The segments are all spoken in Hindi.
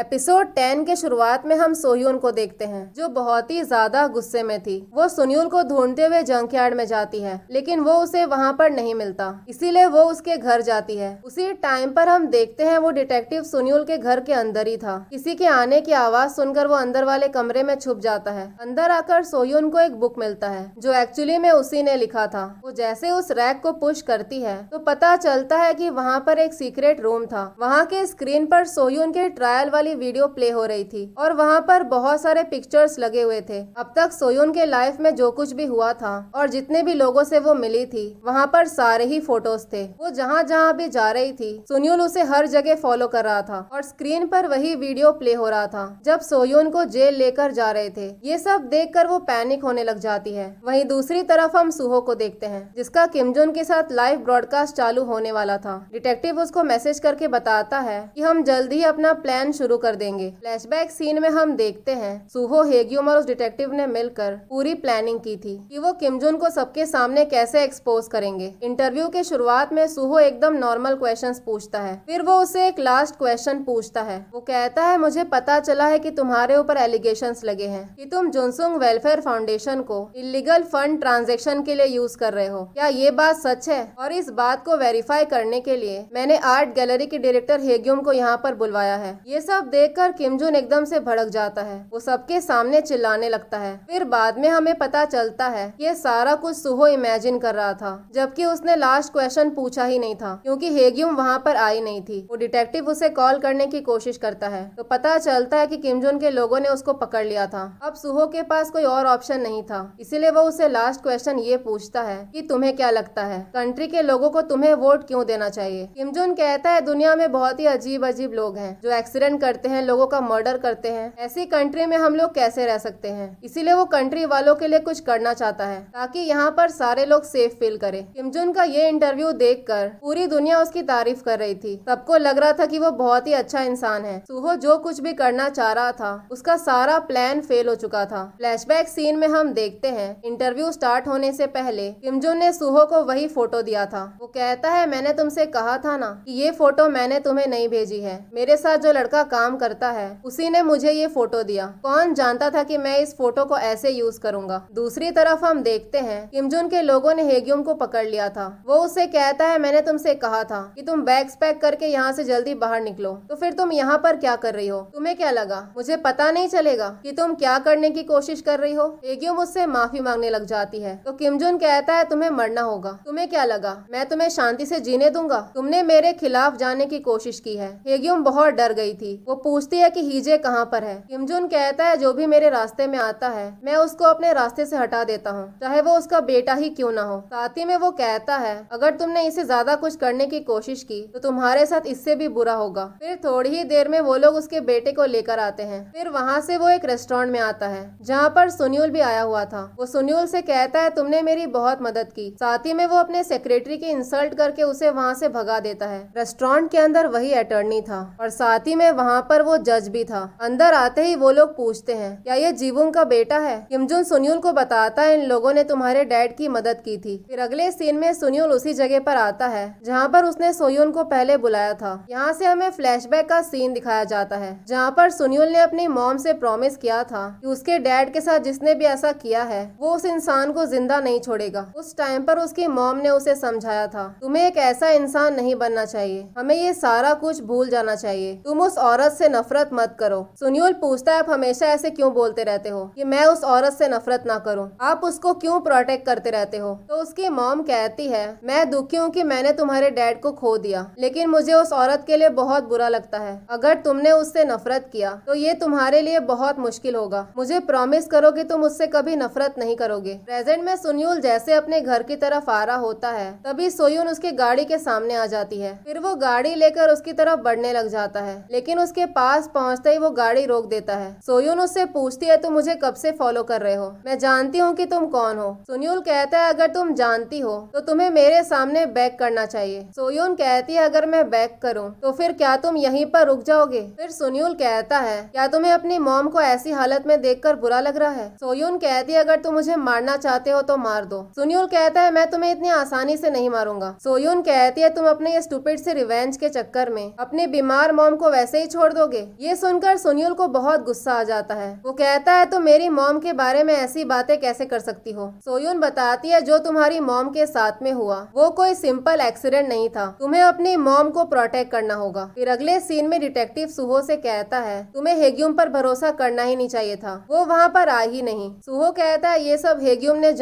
एपिसोड टेन के शुरुआत में हम सोयून को देखते हैं जो बहुत ही ज्यादा गुस्से में थी वो सुनील को ढूंढते हुए जंक यार्ड में जाती है लेकिन वो उसे वहाँ पर नहीं मिलता इसीलिए वो उसके घर जाती है उसी टाइम पर हम देखते हैं वो डिटेक्टिव सुनील के घर के अंदर ही था किसी के आने की आवाज सुनकर वो अंदर वाले कमरे में छुप जाता है अंदर आकर सोयून को एक बुक मिलता है जो एक्चुअली में उसी ने लिखा था वो जैसे उस रैक को पुश करती है तो पता चलता है की वहाँ पर एक सीक्रेट रूम था वहाँ के स्क्रीन पर सोयून के ट्रायल वाली वाली वीडियो प्ले हो रही थी और वहाँ पर बहुत सारे पिक्चर्स लगे हुए थे अब तक सोयुन के लाइफ में जो कुछ भी हुआ था और जितने भी लोगों से वो मिली थी वहाँ पर सारे ही फोटोज थे वो जहाँ जहाँ भी जा रही थी सुनियुल उसे हर जगह फॉलो कर रहा था और स्क्रीन पर वही वीडियो प्ले हो रहा था जब सोयुन को जेल लेकर जा रहे थे ये सब देख कर वो पैनिक होने लग जाती है वही दूसरी तरफ हम सुहो को देखते हैं जिसका किमजुन के साथ लाइव ब्रॉडकास्ट चालू होने वाला था डिटेक्टिव उसको मैसेज करके बताता है की हम जल्द ही अपना प्लान शुरू कर देंगे फ्लैशबैक सीन में हम देखते हैं सुहो हेगियोम और उस डिटेक्टिव ने मिलकर पूरी प्लानिंग की थी कि वो किमजुन को सबके सामने कैसे एक्सपोज करेंगे इंटरव्यू के शुरुआत में सुहो एकदम नॉर्मल क्वेश्चन पूछता है फिर वो उसे एक लास्ट क्वेश्चन पूछता है वो कहता है मुझे पता चला है की तुम्हारे ऊपर एलिगेशन लगे हैं की तुम जुनसुंग वेलफेयर फाउंडेशन को इलीगल फंड ट्रांजेक्शन के लिए यूज कर रहे हो क्या ये बात सच है और इस बात को वेरीफाई करने के लिए मैंने आर्ट गैलरी के डायरेक्टर हेग्यूम को यहाँ पर बुलवाया है ये सब सब देखकर किमजुन एकदम से भड़क जाता है वो सबके सामने चिल्लाने लगता है फिर बाद में हमें पता चलता है ये सारा कुछ सुहो इमेजिन कर रहा था जबकि उसने लास्ट क्वेश्चन पूछा ही नहीं था क्योंकि हेग्यूम वहाँ पर आई नहीं थी वो डिटेक्टिव उसे कॉल करने की कोशिश करता है तो पता चलता है कि किमजुन के लोगों ने उसको पकड़ लिया था अब सुहो के पास कोई और ऑप्शन नहीं था इसीलिए वो उसे लास्ट क्वेश्चन ये पूछता है कि तुम्हें क्या लगता है कंट्री के लोगों को तुम्हें वोट क्यों देना चाहिए किमजुन कहता है दुनिया में बहुत ही अजीब अजीब लोग हैं जो एक्सीडेंट कर करते हैं लोगों का मर्डर करते हैं ऐसी कंट्री में हम लोग कैसे रह सकते हैं इसीलिए वो कंट्री वालों के लिए कुछ करना चाहता है ताकि यहाँ पर सारे लोग सेफ फील करे किमजुन का ये इंटरव्यू कर पूरी दुनिया उसकी तारीफ कर रही थी सबको लग रहा था की वो बहुत ही अच्छा इंसान है सुहो जो कुछ भी करना चाह रहा था उसका सारा प्लान फेल हो चुका था फ्लैशबैक सीन में हम देखते हैं इंटरव्यू स्टार्ट होने से पहले किमजुन ने सुहो को वही फोटो दिया था वो कहता है मैंने तुमसे कहा था ना कि ये फोटो मैंने तुम्हें नहीं भेजी है मेरे साथ जो लड़का काम काम करता है उसी ने मुझे ये फोटो दिया कौन जानता था कि मैं इस फोटो को ऐसे यूज करूंगा दूसरी तरफ हम देखते हैं किमजुन के लोगों ने हेग्यूम को पकड़ लिया था वो उसे कहता है मैंने तुमसे कहा था कि तुम बैग पैक करके यहाँ से जल्दी बाहर निकलो तो फिर तुम यहाँ पर क्या कर रही हो तुम्हें क्या लगा मुझे पता नहीं चलेगा कि तुम क्या करने की कोशिश कर रही हो हेग्यूम उससे माफी मांगने लग जाती है तो किमजुन कहता है तुम्हें मरना होगा तुम्हें क्या लगा मैं तुम्हें शांति से जीने दूंगा तुमने मेरे खिलाफ जाने की कोशिश की है हेग्यूम बहुत डर गई थी वो पूछती है कि हीजे कहाँ पर है किमजुन कहता है जो भी मेरे रास्ते में आता है मैं उसको अपने रास्ते से हटा देता हूँ चाहे वो उसका बेटा ही क्यों ना हो साथ ही में वो कहता है अगर तुमने इसे ज्यादा कुछ करने की कोशिश की तो तुम्हारे साथ इससे भी बुरा होगा फिर थोड़ी ही देर में वो लोग उसके बेटे को लेकर आते हैं फिर वहाँ से वो एक रेस्टोरेंट में आता है जहाँ पर सुनील भी आया हुआ था वो सुनील से कहता है तुमने मेरी बहुत मदद की साथ ही में वो अपने सेक्रेटरी की इंसल्ट करके उसे वहाँ से भगा देता है रेस्टोरेंट के अंदर वही अटर्नी था और साथ ही में वहाँ वहाँ पर वो जज भी था अंदर आते ही वो लोग पूछते हैं क्या ये जीवुंग का बेटा है किमजुन सुनियुल को बताता है इन लोगों ने तुम्हारे डैड की मदद की थी फिर अगले सीन में सुनियुल उसी जगह पर आता है जहाँ पर उसने सोयुन को पहले बुलाया था यहाँ से हमें फ्लैशबैक का सीन दिखाया जाता है जहाँ पर सुनियुल ने अपनी मॉम से प्रॉमिस किया था कि उसके डैड के साथ जिसने भी ऐसा किया है वो उस इंसान को जिंदा नहीं छोड़ेगा उस टाइम पर उसकी मॉम ने उसे समझाया था तुम्हें एक ऐसा इंसान नहीं बनना चाहिए हमें ये सारा कुछ भूल जाना चाहिए तुम उस औरत औरत से नफरत मत करो सुनील पूछता है आप हमेशा ऐसे क्यों बोलते रहते हो कि मैं उस औरत से नफरत ना करूं आप उसको क्यों प्रोटेक्ट करते रहते हो तो उसकी मॉम कहती है मैं दुखी हूँ कि मैंने तुम्हारे डैड को खो दिया लेकिन मुझे उस औरत के लिए बहुत बुरा लगता है अगर तुमने उससे नफरत किया तो ये तुम्हारे लिए बहुत मुश्किल होगा मुझे प्रॉमिस करो की तुम उससे कभी नफरत नहीं करोगे प्रेजेंट में सुनियोल जैसे अपने घर की तरफ आ रहा होता है तभी सोयून उसकी गाड़ी के सामने आ जाती है फिर वो गाड़ी लेकर उसकी तरफ बढ़ने लग जाता है लेकिन उसके के पास पहुंचते ही वो गाड़ी रोक देता है सोयुन उससे पूछती है तुम मुझे कब से फॉलो कर रहे हो मैं जानती हूँ कि तुम कौन हो सुनियुल कहता है अगर तुम जानती हो तो तुम्हें मेरे सामने बैक करना चाहिए सोयुन कहती है अगर मैं बैक करूँ तो फिर क्या तुम यहीं पर रुक जाओगे फिर सुनियुल कहता है क्या तुम्हें अपनी मोम को ऐसी हालत में कर बुरा लग रहा है सोयुन कहती है अगर तुम मुझे मारना चाहते हो तो मार दो सुनियुल कहता है मैं तुम्हें इतनी आसानी से नहीं मारूंगा सोयुन कहती है तुम अपने स्टूपिड से रिवेंज के चक्कर में अपनी बीमार मोम को वैसे ही छोड़ छोड़ दोगे ये सुनकर सुनियल को बहुत गुस्सा आ जाता है वो कहता है तुम तो मेरी मॉम के बारे में ऐसी बातें कैसे कर सकती हो सोयून बताती है जो तुम्हारी मॉम के साथ में हुआ वो कोई सिंपल एक्सीडेंट नहीं था तुम्हें अपनी मॉम को प्रोटेक्ट करना होगा फिर अगले सीन में डिटेक्टिव सुहो से कहता है तुम्हें हेग्यूम पर भरोसा करना ही नहीं चाहिए था वो वहाँ पर आ ही नहीं सुहो कहता है ये सब हेग्यूम ने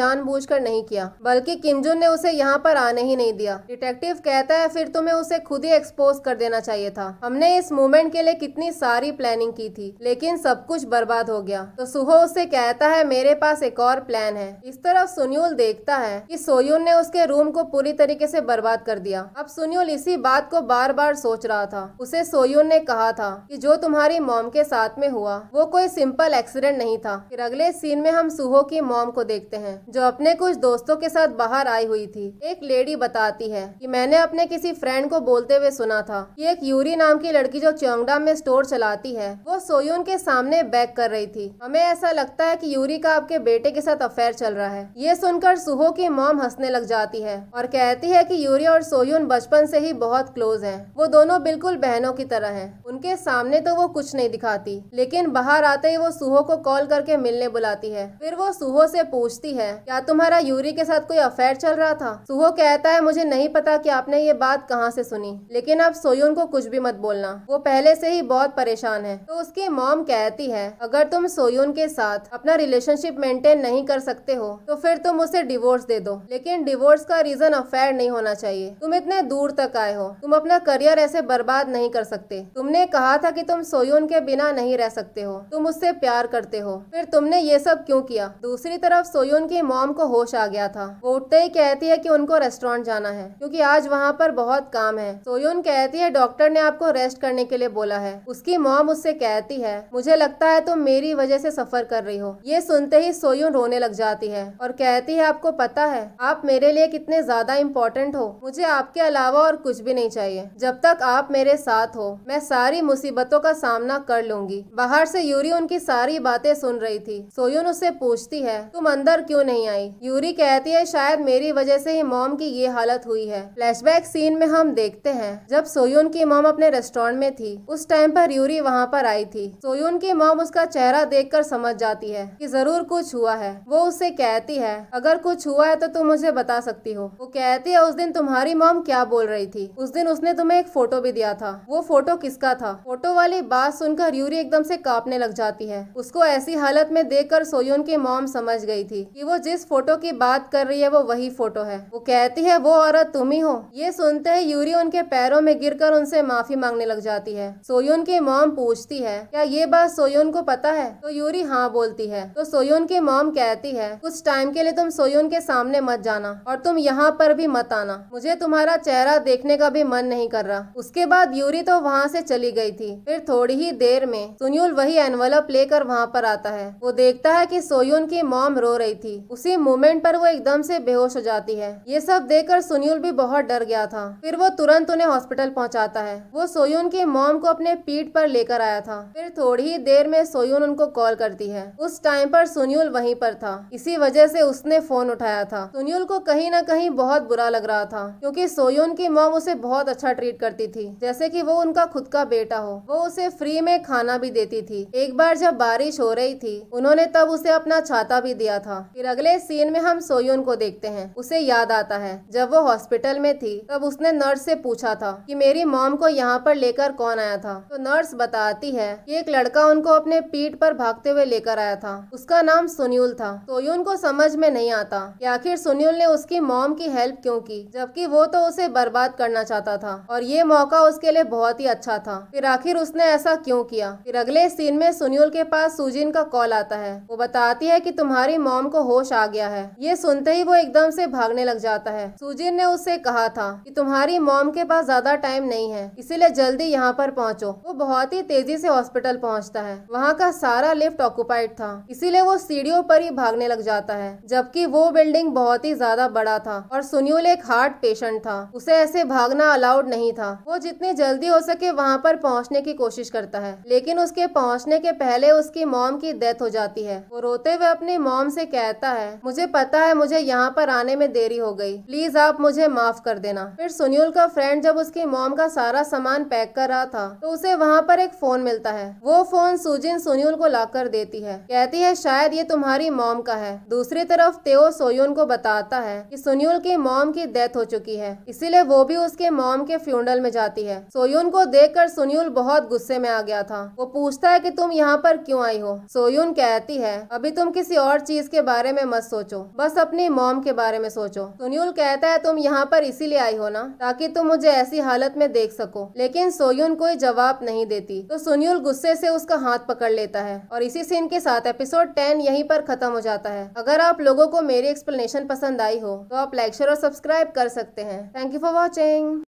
कर नहीं किया बल्कि किमजुन ने उसे यहाँ पर आने ही नहीं दिया डिटेक्टिव कहता है फिर तुम्हें उसे खुद ही एक्सपोज कर देना चाहिए था हमने इस मूवमेंट के लिए पहले कितनी सारी प्लानिंग की थी लेकिन सब कुछ बर्बाद हो गया तो सुहो उसे कहता है मेरे पास एक और प्लान है इस तरफ सुन्यूल देखता है कि सोयुन ने उसके रूम को पूरी तरीके से बर्बाद कर दिया अब सुन्यूल इसी बात को बार बार सोच रहा था उसे सोयुन ने कहा था कि जो तुम्हारी मॉम के साथ में हुआ वो कोई सिंपल एक्सीडेंट नहीं था फिर अगले सीन में हम सुहो की मॉम को देखते हैं जो अपने कुछ दोस्तों के साथ बाहर आई हुई थी एक लेडी बताती है कि मैंने अपने किसी फ्रेंड को बोलते हुए सुना था कि एक यूरी नाम की लड़की जो चौंगडा नाम में स्टोर चलाती है वो सोयून के सामने बैक कर रही थी हमें ऐसा लगता है कि यूरी का आपके बेटे के साथ अफेयर चल रहा है ये सुनकर सुहो की मॉम हंसने लग जाती है और कहती है कि यूरी और सोयून बचपन से ही बहुत क्लोज हैं वो दोनों बिल्कुल बहनों की तरह हैं उनके सामने तो वो कुछ नहीं दिखाती लेकिन बाहर आते ही वो सुहो को कॉल करके मिलने बुलाती है फिर वो सुहो से पूछती है क्या तुम्हारा यूरी के साथ कोई अफेयर चल रहा था सुहो कहता है मुझे नहीं पता की आपने ये बात कहाँ से सुनी लेकिन आप सोयून को कुछ भी मत बोलना वो पहले से से ही बहुत परेशान है तो उसकी मॉम कहती है अगर तुम सोयून के साथ अपना रिलेशनशिप मेंटेन नहीं कर सकते हो तो फिर तुम उसे डिवोर्स दे दो लेकिन डिवोर्स का रीजन अफेयर नहीं होना चाहिए तुम इतने दूर तक आए हो तुम अपना करियर ऐसे बर्बाद नहीं कर सकते तुमने कहा था की तुम सोयून के बिना नहीं रह सकते हो तुम उससे प्यार करते हो फिर तुमने ये सब क्यूँ किया दूसरी तरफ सोयून की मॉम को होश आ गया था वो उठते ही कहती है की उनको रेस्टोरेंट जाना है क्यूँकी आज वहाँ पर बहुत काम है सोयून कहती है डॉक्टर ने आपको रेस्ट करने के लिए बोला है उसकी मॉम उससे कहती है मुझे लगता है तुम मेरी वजह से सफर कर रही हो ये सुनते ही सोयू रोने लग जाती है और कहती है आपको पता है आप मेरे लिए कितने ज्यादा इम्पोर्टेंट हो मुझे आपके अलावा और कुछ भी नहीं चाहिए जब तक आप मेरे साथ हो मैं सारी मुसीबतों का सामना कर लूंगी बाहर से यूरी उनकी सारी बातें सुन रही थी सोयून उससे पूछती है तुम अंदर क्यों नहीं आई यूरी कहती है शायद मेरी वजह से ही मॉम की ये हालत हुई है फ्लैशबैक सीन में हम देखते हैं जब सोयून की मॉम अपने रेस्टोरेंट में थी उस टाइम पर यूरी वहाँ पर आई थी सोयून की मॉम उसका चेहरा देख कर समझ जाती है की जरूर कुछ हुआ है वो उससे कहती है अगर कुछ हुआ है तो तुम मुझे बता सकती हो वो कहती है उस दिन तुम्हारी मॉम क्या बोल रही थी उस दिन उसने तुम्हें एक फोटो भी दिया था वो फोटो किसका था फोटो वाली बात सुनकर यूरी एकदम से कांपने लग जाती है उसको ऐसी हालत में देखकर सोयून की मॉम समझ गई थी कि वो जिस फोटो की बात कर रही है वो वही फोटो है वो कहती है वो औरत तुम ही हो ये सुनते ही यूरी उनके पैरों में गिरकर उनसे माफी मांगने लग जाती है सो सोयोन की मॉम पूछती है क्या ये बात सोयोन को पता है तो यूरी हाँ बोलती है तो सोयोन की मॉम कहती है कुछ टाइम के लिए तुम सोयोन के सामने मत जाना और तुम यहाँ पर भी मत आना मुझे तुम्हारा चेहरा देखने का भी मन नहीं कर रहा उसके बाद यूरी तो वहाँ से चली गई थी फिर थोड़ी ही देर में सुनियुल वही एनवलप लेकर वहाँ पर आता है वो देखता है की सोयोन की मॉम रो रही थी उसी मोमेंट पर वो एकदम से बेहोश हो जाती है ये सब कर सुनियुल भी बहुत डर गया था फिर वो तुरंत उन्हें हॉस्पिटल पहुँचाता है वो सोयोन की मॉम को अपने अपने पीठ पर लेकर आया था फिर थोड़ी ही देर में सोयून उनको कॉल करती है उस टाइम पर सुनियुल वहीं पर था इसी वजह से उसने फोन उठाया था सुनियुल को कहीं ना कहीं बहुत बुरा लग रहा था क्योंकि सोयून की मॉम उसे बहुत अच्छा ट्रीट करती थी जैसे कि वो उनका खुद का बेटा हो वो उसे फ्री में खाना भी देती थी एक बार जब बारिश हो रही थी उन्होंने तब उसे अपना छाता भी दिया था फिर अगले सीन में हम सोयून को देखते हैं उसे याद आता है जब वो हॉस्पिटल में थी तब उसने नर्स से पूछा था कि मेरी मॉम को यहाँ पर लेकर कौन आया था तो नर्स बताती है कि एक लड़का उनको अपने पीठ पर भागते हुए लेकर आया था उसका नाम सुनील था सोयुन तो को समझ में नहीं आता कि आखिर सुनील ने उसकी मॉम की हेल्प क्यों की जबकि वो तो उसे बर्बाद करना चाहता था और ये मौका उसके लिए बहुत ही अच्छा था फिर आखिर उसने ऐसा क्यों किया फिर अगले सीन में सुनील के पास सुजिन का कॉल आता है वो बताती है की तुम्हारी मॉम को होश आ गया है ये सुनते ही वो एकदम से भागने लग जाता है सुजिन ने उससे कहा था की तुम्हारी मॉम के पास ज्यादा टाइम नहीं है इसीलिए जल्दी यहाँ पर पहुँच पहुंचो वो बहुत ही तेजी से हॉस्पिटल पहुंचता है वहाँ का सारा लिफ्ट ऑक्यूपाइड था इसीलिए वो सीढ़ियों पर ही भागने लग जाता है जबकि वो बिल्डिंग बहुत ही ज्यादा बड़ा था और सुनियुल एक हार्ट पेशेंट था उसे ऐसे भागना अलाउड नहीं था वो जितनी जल्दी हो सके वहाँ पर पहुँचने की कोशिश करता है लेकिन उसके पहुँचने के पहले उसकी मॉम की डेथ हो जाती है वो रोते हुए अपने मॉम से कहता है मुझे पता है मुझे यहाँ पर आने में देरी हो गई प्लीज आप मुझे माफ कर देना फिर सुनियुल का फ्रेंड जब उसकी मॉम का सारा सामान पैक कर रहा था तो तो उसे वहाँ पर एक फोन मिलता है वो फोन सुजिन सुनियुल को लाकर देती है कहती है शायद ये तुम्हारी मोम का है दूसरी तरफ तेओ सोयुन को बताता है कि सुनियुल की मोम की डेथ हो चुकी है इसीलिए वो भी उसके मॉम के फ्यूनरल में जाती है सोयुन को कर सुनियुल बहुत गुस्से में आ गया था वो पूछता है की तुम यहाँ पर क्यूँ आई हो सोयुन कहती है अभी तुम किसी और चीज के बारे में मत सोचो बस अपनी मोम के बारे में सोचो सुनियुल कहता है तुम यहाँ पर इसीलिए आई हो ना ताकि तुम मुझे ऐसी हालत में देख सको लेकिन सोयुन कोई जवाब जवाब नहीं देती तो सुनियल गुस्से से उसका हाथ पकड़ लेता है और इसी सीन के साथ एपिसोड टेन यहीं पर खत्म हो जाता है अगर आप लोगों को मेरी एक्सप्लेनेशन पसंद आई हो तो आप लाइक शेयर और सब्सक्राइब कर सकते हैं थैंक यू फॉर वॉचिंग